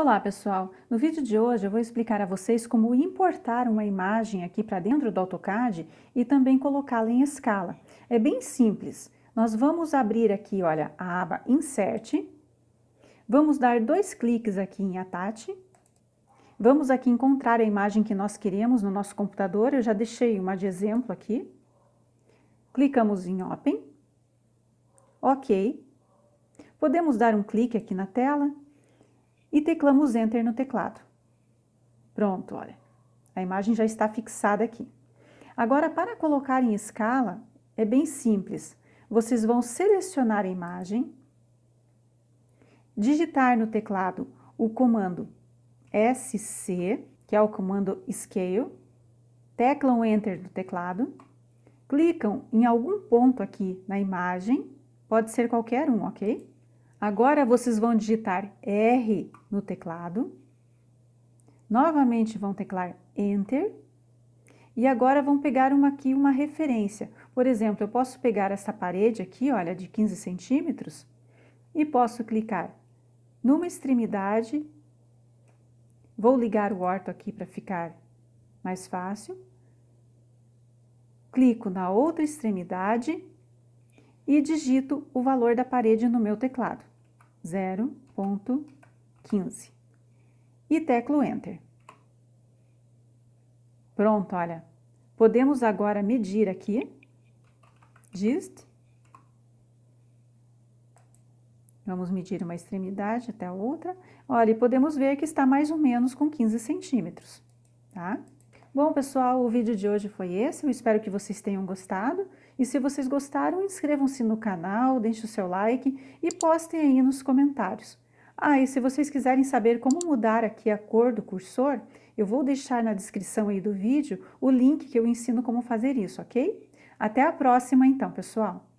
Olá pessoal, no vídeo de hoje eu vou explicar a vocês como importar uma imagem aqui para dentro do AutoCAD e também colocá-la em escala. É bem simples, nós vamos abrir aqui, olha, a aba Insert, vamos dar dois cliques aqui em Attach, vamos aqui encontrar a imagem que nós queremos no nosso computador, eu já deixei uma de exemplo aqui, clicamos em Open, OK, podemos dar um clique aqui na tela e teclamos Enter no teclado. Pronto, olha, a imagem já está fixada aqui. Agora, para colocar em escala, é bem simples. Vocês vão selecionar a imagem, digitar no teclado o comando SC, que é o comando Scale, teclam Enter no teclado, clicam em algum ponto aqui na imagem, pode ser qualquer um, ok? Agora vocês vão digitar R no teclado. Novamente vão teclar Enter. E agora vão pegar uma, aqui uma referência. Por exemplo, eu posso pegar essa parede aqui, olha, de 15 centímetros, e posso clicar numa extremidade. Vou ligar o orto aqui para ficar mais fácil. Clico na outra extremidade e digito o valor da parede no meu teclado, 0.15, e teclo Enter. Pronto, olha, podemos agora medir aqui, dist, vamos medir uma extremidade até a outra, olha, e podemos ver que está mais ou menos com 15 centímetros, tá? Bom, pessoal, o vídeo de hoje foi esse. Eu espero que vocês tenham gostado. E se vocês gostaram, inscrevam-se no canal, deixem o seu like e postem aí nos comentários. Ah, e se vocês quiserem saber como mudar aqui a cor do cursor, eu vou deixar na descrição aí do vídeo o link que eu ensino como fazer isso, ok? Até a próxima então, pessoal!